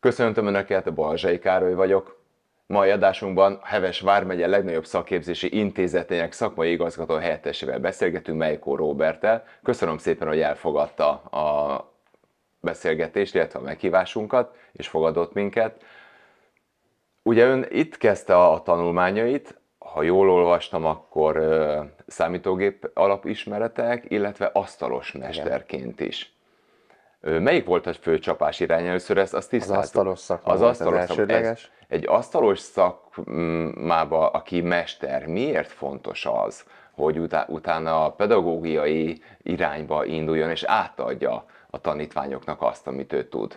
Köszöntöm Önöket, Balzsai Károly vagyok. Mai adásunkban Heves Vármegye legnagyobb szakképzési intézetének szakmai igazgató helyettesével beszélgetünk, Mejkó Róbertel. Köszönöm szépen, hogy elfogadta a beszélgetést, illetve a meghívásunkat, és fogadott minket. Ugye ön itt kezdte a tanulmányait, ha jól olvastam, akkor számítógép alapismeretek, illetve asztalos mesterként is. Melyik volt a fő csapás irány? Először ezt azt Az asztalos szak, az, asztalos az elsődleges. Szak, egy, egy asztalos szakmába, mm, aki mester, miért fontos az, hogy utána a pedagógiai irányba induljon és átadja a tanítványoknak azt, amit ő tud?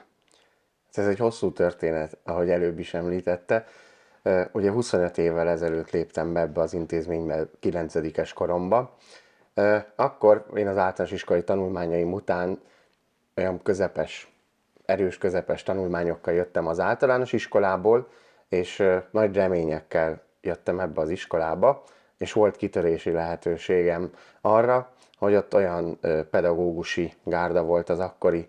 Hát ez egy hosszú történet, ahogy előbb is említette. Ugye 25 évvel ezelőtt léptem be ebbe az intézménybe 9 koromba. Akkor én az általános iskolai tanulmányaim után olyan közepes, erős közepes tanulmányokkal jöttem az általános iskolából, és nagy reményekkel jöttem ebbe az iskolába, és volt kitörési lehetőségem arra, hogy ott olyan pedagógusi gárda volt az akkori,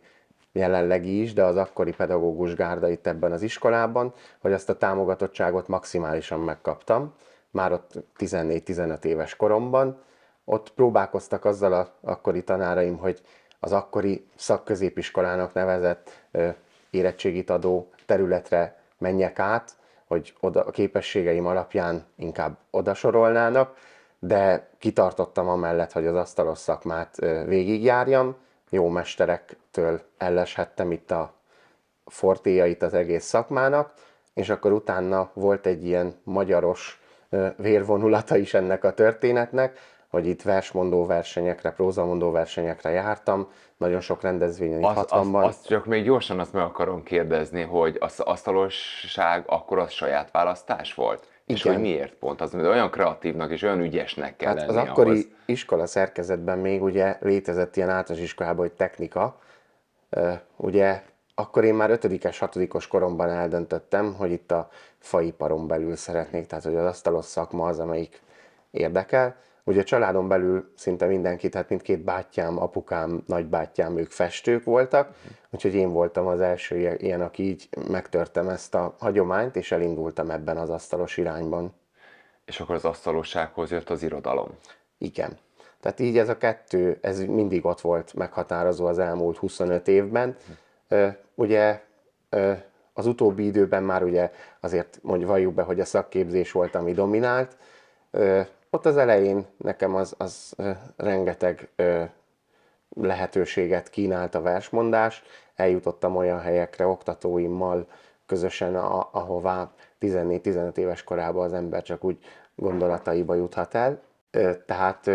jelenlegi is, de az akkori pedagógus gárda itt ebben az iskolában, hogy azt a támogatottságot maximálisan megkaptam, már ott 14-15 éves koromban. Ott próbálkoztak azzal a akkori tanáraim, hogy az akkori szakközépiskolának nevezett érettségit adó területre menjek át, hogy oda, a képességeim alapján inkább odasorolnának, de kitartottam amellett, hogy az asztalos szakmát végigjárjam. Jó mesterektől elleshettem itt a fortéjait az egész szakmának, és akkor utána volt egy ilyen magyaros vérvonulata is ennek a történetnek, hogy itt versmondó versenyekre, prózamondó versenyekre jártam, nagyon sok rendezvényen az, 60-ban. Azt, azt csak még gyorsan azt meg akarom kérdezni, hogy az asztalosság akkor az saját választás volt? Igen. És hogy miért pont? Az mert olyan kreatívnak és olyan ügyesnek kell hát lenni az akkori ahhoz. iskola szerkezetben még ugye létezett ilyen általános iskolában, hogy technika. Ugye akkor én már 5-es, 6 koromban eldöntöttem, hogy itt a faiparon belül szeretnék, tehát hogy az asztalos szakma az, amelyik érdekel Ugye családon belül szinte mindenki, tehát mindkét bátyám, apukám, nagybátyám, ők festők voltak, úgyhogy én voltam az első ilyen, aki így megtörtem ezt a hagyományt, és elindultam ebben az asztalos irányban. És akkor az asztalossághoz jött az irodalom. Igen. Tehát így ez a kettő, ez mindig ott volt meghatározó az elmúlt 25 évben. Ugye az utóbbi időben már ugye azért mondjuk valljuk be, hogy a szakképzés volt, ami dominált, ott az elején nekem az, az rengeteg lehetőséget kínált a versmondás. Eljutottam olyan helyekre oktatóimmal közösen, ahová 14-15 éves korában az ember csak úgy gondolataiba juthat el. Tehát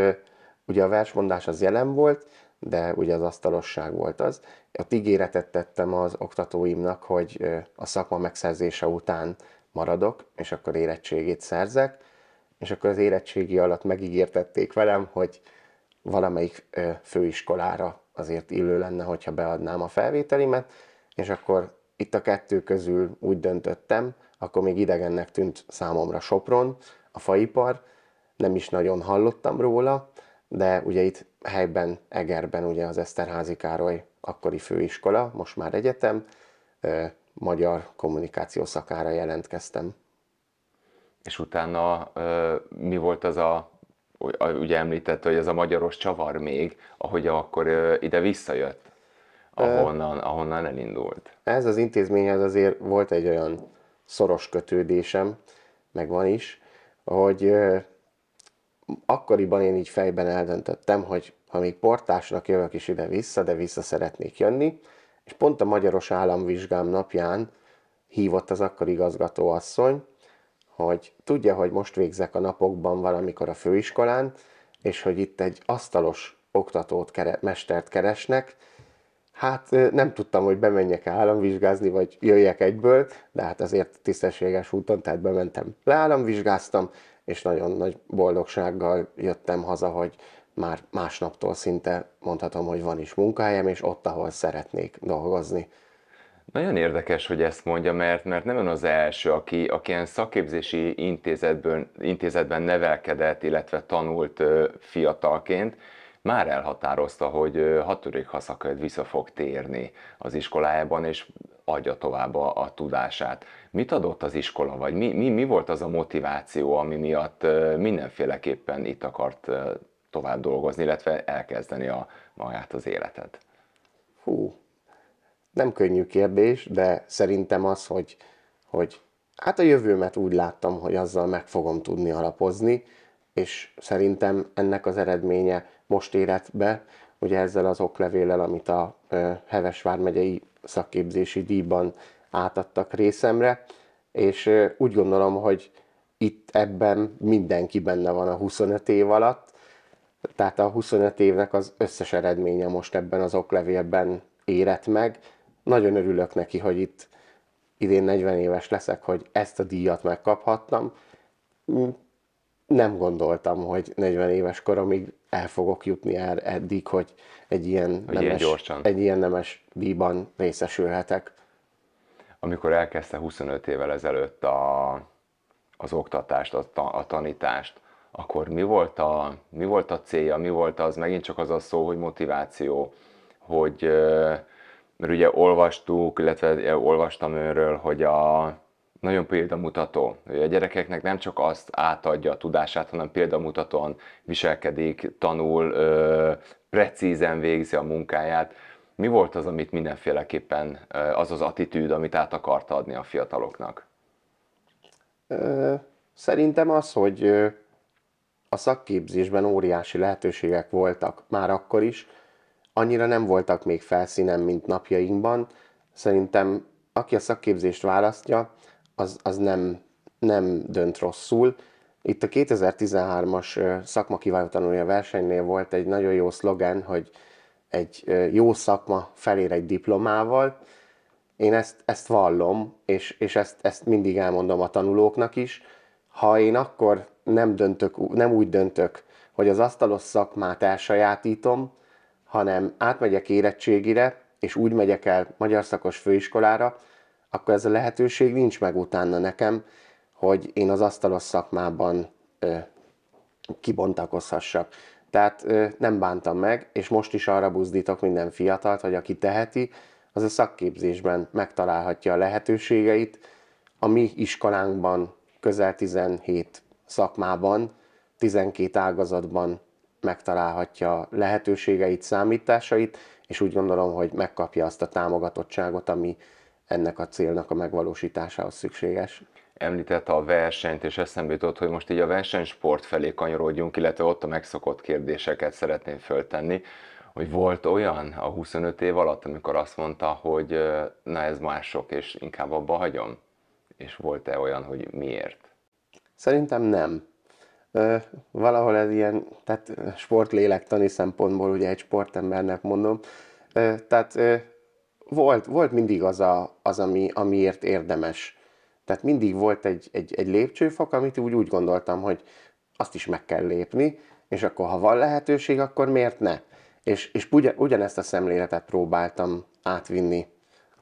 ugye a versmondás az jelen volt, de ugye az asztalosság volt az. Ott ígéretet tettem az oktatóimnak, hogy a szakma megszerzése után maradok, és akkor érettségét szerzek és akkor az érettségi alatt megígértették velem, hogy valamelyik főiskolára azért illő lenne, hogyha beadnám a felvételimet, és akkor itt a kettő közül úgy döntöttem, akkor még idegennek tűnt számomra Sopron, a faipar, nem is nagyon hallottam róla, de ugye itt helyben, Egerben ugye az Eszterházi Károly akkori főiskola, most már egyetem, magyar kommunikáció szakára jelentkeztem és utána mi volt az a, ugye említette, hogy ez a magyaros csavar még, ahogy akkor ide visszajött, ahonnan, ahonnan elindult. Ez az intézményhez azért volt egy olyan szoros kötődésem, meg van is, hogy akkoriban én így fejben eldöntöttem, hogy ha még portásnak jövök is ide-vissza, de vissza szeretnék jönni, és pont a magyaros államvizsgám napján hívott az akkori igazgatóasszony, hogy tudja, hogy most végzek a napokban valamikor a főiskolán, és hogy itt egy asztalos oktatót, kere, mestert keresnek, Hát nem tudtam, hogy bemenjek-e államvizsgázni, vagy jöjjek egyből, de hát azért tisztességes úton, tehát bementem. Leállamvizsgáztam, és nagyon nagy boldogsággal jöttem haza, hogy már másnaptól szinte mondhatom, hogy van is munkahelyem, és ott, ahol szeretnék dolgozni. Nagyon érdekes, hogy ezt mondja, mert, mert nem ön az első, aki, aki ilyen szakképzési intézetben, intézetben nevelkedett, illetve tanult fiatalként, már elhatározta, hogy ha törik, ha vissza fog térni az iskolájában, és adja tovább a, a tudását. Mit adott az iskola, vagy mi, mi, mi volt az a motiváció, ami miatt mindenféleképpen itt akart tovább dolgozni, illetve elkezdeni a magát az életet? Hú, nem könnyű kérdés, de szerintem az, hogy, hogy hát a jövőmet úgy láttam, hogy azzal meg fogom tudni alapozni, és szerintem ennek az eredménye most érett be, ugye ezzel az oklevéllel, amit a Hevesvár megyei szakképzési díjban átadtak részemre, és úgy gondolom, hogy itt ebben mindenki benne van a 25 év alatt, tehát a 25 évnek az összes eredménye most ebben az oklevélben érett meg, nagyon örülök neki, hogy itt idén 40 éves leszek, hogy ezt a díjat megkaphattam. Nem gondoltam, hogy 40 éves koromig el fogok jutni el eddig, hogy egy ilyen, hogy nemes, ilyen egy ilyen nemes díjban részesülhetek. Amikor elkezdte 25 évvel ezelőtt a, az oktatást, a, a tanítást, akkor mi volt, a, mi volt a célja, mi volt az, megint csak az a szó, hogy motiváció, hogy mert ugye olvastuk, illetve eh, olvastam őről, hogy a nagyon példamutató, hogy a gyerekeknek nem csak azt átadja a tudását, hanem példamutatóan viselkedik, tanul, ö, precízen végzi a munkáját. Mi volt az, amit mindenféleképpen, az az attitűd, amit át akart adni a fiataloknak? Szerintem az, hogy a szakképzésben óriási lehetőségek voltak már akkor is, annyira nem voltak még felszínen, mint napjainkban. Szerintem aki a szakképzést választja, az, az nem, nem dönt rosszul. Itt a 2013-as szakmakiváló tanulja versenynél volt egy nagyon jó szlogen, hogy egy jó szakma felér egy diplomával. Én ezt, ezt vallom, és, és ezt, ezt mindig elmondom a tanulóknak is. Ha én akkor nem, döntök, nem úgy döntök, hogy az asztalos szakmát elsajátítom, hanem átmegyek érettségire, és úgy megyek el magyar szakos főiskolára, akkor ez a lehetőség nincs meg utána nekem, hogy én az asztalos szakmában ö, kibontakozhassak. Tehát ö, nem bántam meg, és most is arra buzdítok minden fiatalt, hogy aki teheti, az a szakképzésben megtalálhatja a lehetőségeit. A mi iskolánkban közel 17 szakmában, 12 ágazatban megtalálhatja lehetőségeit, számításait, és úgy gondolom, hogy megkapja azt a támogatottságot, ami ennek a célnak a megvalósításához szükséges. Említette a versenyt, és eszembe jutott, hogy most így a versenysport felé kanyarodjunk, illetve ott a megszokott kérdéseket szeretném föltenni, hogy volt olyan a 25 év alatt, amikor azt mondta, hogy na ez mások, és inkább abba hagyom? És volt-e olyan, hogy miért? Szerintem nem valahol ez ilyen, tehát sportlélektani szempontból ugye egy sportembernek mondom, tehát volt, volt mindig az, a, az ami, amiért érdemes. Tehát mindig volt egy, egy, egy lépcsőfok, amit úgy, úgy gondoltam, hogy azt is meg kell lépni, és akkor ha van lehetőség, akkor miért ne? És, és ugyan, ugyanezt a szemléletet próbáltam átvinni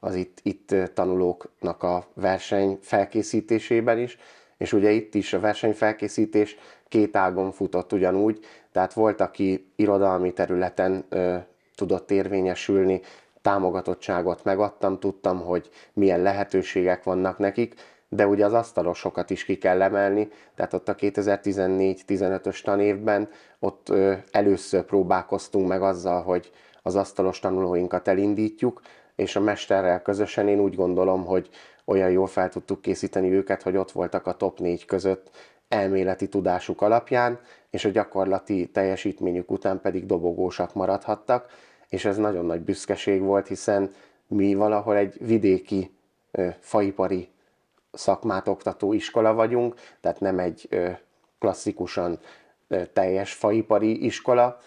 az itt, itt tanulóknak a verseny felkészítésében is, és ugye itt is a versenyfelkészítés két ágon futott ugyanúgy, tehát volt, aki irodalmi területen ö, tudott érvényesülni, támogatottságot megadtam, tudtam, hogy milyen lehetőségek vannak nekik, de ugye az asztalosokat is ki kell emelni, tehát ott a 2014-15-ös tanévben ott ö, először próbálkoztunk meg azzal, hogy az asztalos tanulóinkat elindítjuk, és a mesterrel közösen én úgy gondolom, hogy olyan jól fel tudtuk készíteni őket, hogy ott voltak a top 4 között, elméleti tudásuk alapján, és a gyakorlati teljesítményük után pedig dobogósak maradhattak, és ez nagyon nagy büszkeség volt, hiszen mi valahol egy vidéki faipari szakmát oktató iskola vagyunk, tehát nem egy klasszikusan teljes faipari iskola,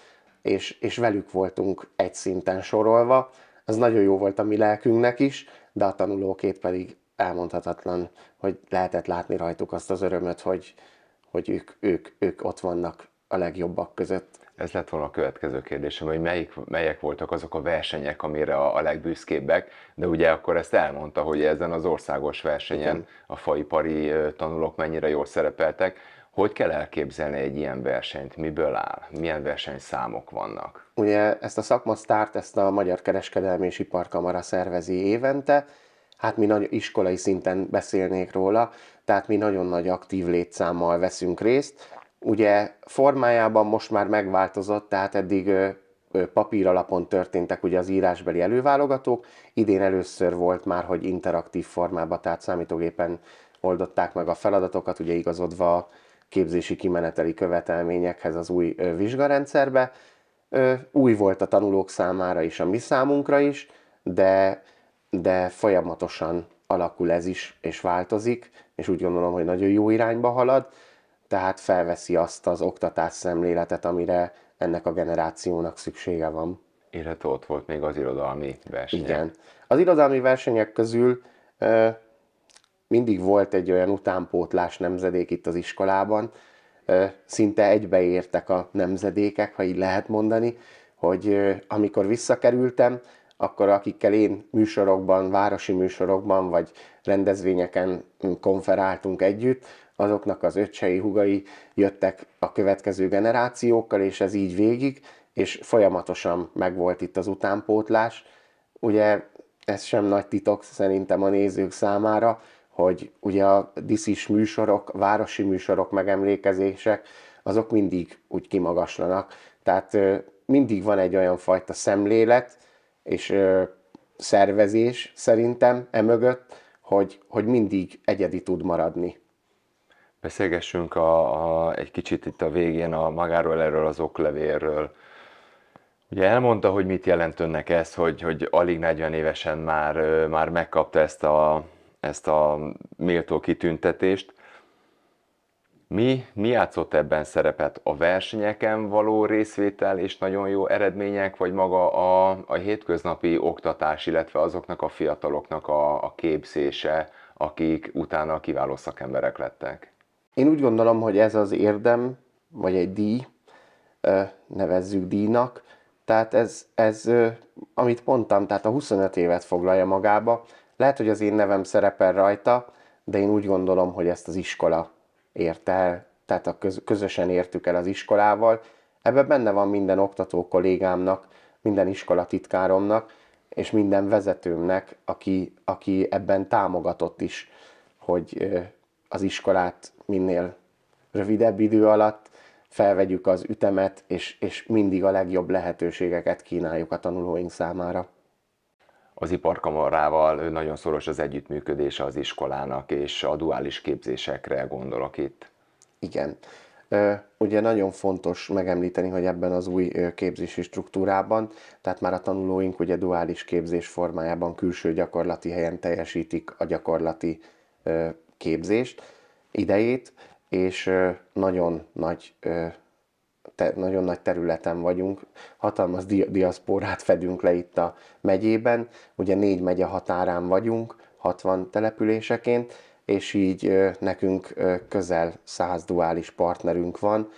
és, és velük voltunk egy szinten sorolva. Ez nagyon jó volt a mi lelkünknek is, de a tanulókét pedig elmondhatatlan, hogy lehetett látni rajtuk azt az örömöt, hogy, hogy ők, ők, ők ott vannak a legjobbak között. Ez lett volna a következő kérdésem, hogy melyik, melyek voltak azok a versenyek, amire a, a legbüszkébbek, de ugye akkor ezt elmondta, hogy ezen az országos versenyen a faipari tanulók mennyire jól szerepeltek. Hogy kell elképzelni egy ilyen versenyt? Miből áll? Milyen versenyszámok vannak? Ugye ezt a szakmasztárt, ezt a Magyar Kereskedelmi és Iparkamara szervezi évente, hát mi nagy iskolai szinten beszélnék róla, tehát mi nagyon nagy aktív létszámmal veszünk részt. Ugye formájában most már megváltozott, tehát eddig papír alapon történtek ugye az írásbeli előválogatók, idén először volt már, hogy interaktív formában, tehát számítógépen oldották meg a feladatokat, ugye igazodva a képzési kimeneteli követelményekhez az új vizsgarendszerbe. Új volt a tanulók számára is, a mi számunkra is, de de folyamatosan alakul ez is, és változik, és úgy gondolom, hogy nagyon jó irányba halad, tehát felveszi azt az oktatás szemléletet, amire ennek a generációnak szüksége van. Illetve ott volt még az irodalmi verseny. Igen. Az irodalmi versenyek közül ö, mindig volt egy olyan utánpótlás nemzedék itt az iskolában, ö, szinte egybeértek a nemzedékek, ha így lehet mondani, hogy ö, amikor visszakerültem, akkor akikkel én műsorokban, városi műsorokban, vagy rendezvényeken konferáltunk együtt, azoknak az öcsei, hugai jöttek a következő generációkkal, és ez így végig, és folyamatosan megvolt itt az utánpótlás. Ugye ez sem nagy titok szerintem a nézők számára, hogy ugye a diszis műsorok, városi műsorok, megemlékezések, azok mindig úgy kimagaslanak. Tehát mindig van egy olyan fajta szemlélet, és szervezés szerintem emögött, hogy, hogy mindig egyedi tud maradni. Beszélgessünk a, a, egy kicsit itt a végén a magáról erről az oklevérről. Ugye elmondta, hogy mit jelent önnek ez, hogy, hogy alig 40 évesen már, már megkapta ezt a, ezt a méltó kitüntetést. Mi, mi játszott ebben szerepet? A versenyeken való részvétel és nagyon jó eredmények, vagy maga a, a hétköznapi oktatás, illetve azoknak a fiataloknak a, a képzése, akik utána kiváló szakemberek lettek? Én úgy gondolom, hogy ez az érdem, vagy egy díj, nevezzük díjnak, tehát ez, ez amit mondtam, tehát a 25 évet foglalja magába. Lehet, hogy az én nevem szerepel rajta, de én úgy gondolom, hogy ezt az iskola ért el, tehát a köz, közösen értük el az iskolával. Ebben benne van minden oktató kollégámnak, minden iskolatitkáromnak, és minden vezetőmnek, aki, aki ebben támogatott is, hogy az iskolát minél rövidebb idő alatt felvegyük az ütemet, és, és mindig a legjobb lehetőségeket kínáljuk a tanulóink számára az iparkamarával nagyon szoros az együttműködése az iskolának, és a duális képzésekre gondolok itt. Igen. Ugye nagyon fontos megemlíteni, hogy ebben az új képzési struktúrában, tehát már a tanulóink ugye duális képzés formájában külső gyakorlati helyen teljesítik a gyakorlati képzést, idejét, és nagyon nagy te, nagyon nagy területen vagyunk, hatalmas di- diaszporát fedünk le itt a megyében, ugye négy megye határán vagyunk, 60 településeként, és így nekünk közel 100 duális partnerünk van,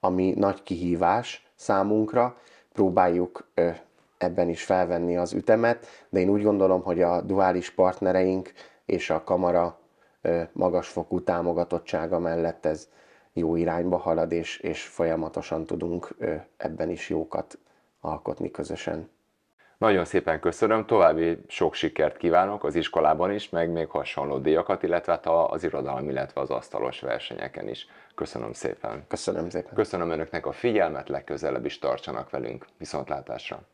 ami nagy kihívás számunkra, próbáljuk ebben is felvenni az ütemet, de én úgy gondolom, hogy a duális partnereink és a kamara magasfokú támogatottsága mellett ez jó irányba halad, és, és folyamatosan tudunk ebben is jókat alkotni közösen. Nagyon szépen köszönöm, további sok sikert kívánok az iskolában is, meg még hasonló díjakat, illetve hát az irodalmi, illetve az asztalos versenyeken is. Köszönöm szépen. Köszönöm szépen. Köszönöm önöknek a figyelmet, legközelebb is tartsanak velünk. Viszontlátásra.